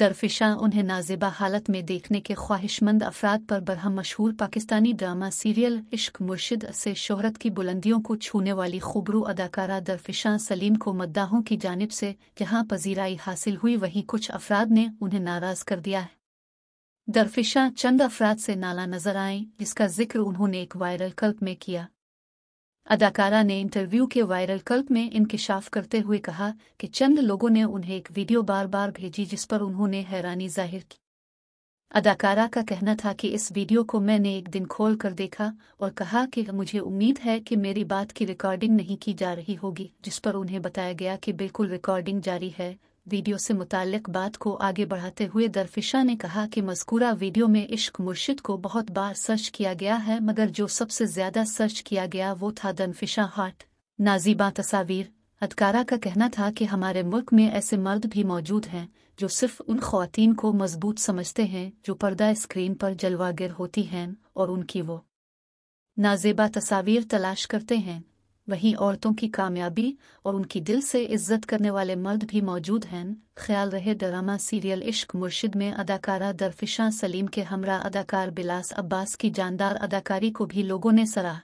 दरफिशा उन्हें नाजेबा हालत में देखने के ख्वाहिशमंद अफराद पर बरहम मशहूर पाकिस्तानी ड्रामा सीरियल इश्क मुर्शिद से शोहरत की बुलंदियों को छूने वाली खूबरू अदाकारा दरफिशा सलीम को मद्दाहों की जानब से जहाँ पजीराई हासिल हुई वहीं कुछ अफराद ने उन्हें नाराज कर दिया है दरफिशा चंद अफराद से नाला नजर आए जिसका जिक्र उन्होंने एक वायरल कल्प में किया अदाकारा ने इंटरव्यू के वायरल कल्प में इनकशाफ करते हुए कहा कि चंद लोगों ने उन्हें एक वीडियो बार बार भेजी जिस पर उन्होंने हैरानी जाहिर की अदाकारा का कहना था कि इस वीडियो को मैंने एक दिन खोल कर देखा और कहा कि मुझे उम्मीद है कि मेरी बात की रिकॉर्डिंग नहीं की जा रही होगी जिस पर उन्हें बताया गया कि बिल्कुल रिकॉर्डिंग जारी है वीडियो से मुतालिक बात को आगे बढ़ाते हुए दरफिशा ने कहा कि मजकूरा वीडियो में इश्क मुर्शिद को बहुत बार सर्च किया गया है मगर जो सबसे ज्यादा सर्च किया गया वो था दरफिशा हाट नाजीबा तस्वीर अदकारा का कहना था कि हमारे मुल्क में ऐसे मर्द भी मौजूद हैं जो सिर्फ उन खातन को मजबूत समझते हैं जो पर्दा स्क्रीन पर जलवागिर होती हैं और उनकी वो नाजेबा तस्वीर तलाश करते हैं वहीं औरतों की कामयाबी और उनकी दिल से इज्जत करने वाले मर्द भी मौजूद हैं ख्याल रहे ड्रामा सीरियल इश्क मुर्शिद में अदाकारा दरफिशा सलीम के हमरा अदाकार बिलास अब्बास की जानदार अदाकारी को भी लोगों ने सराहा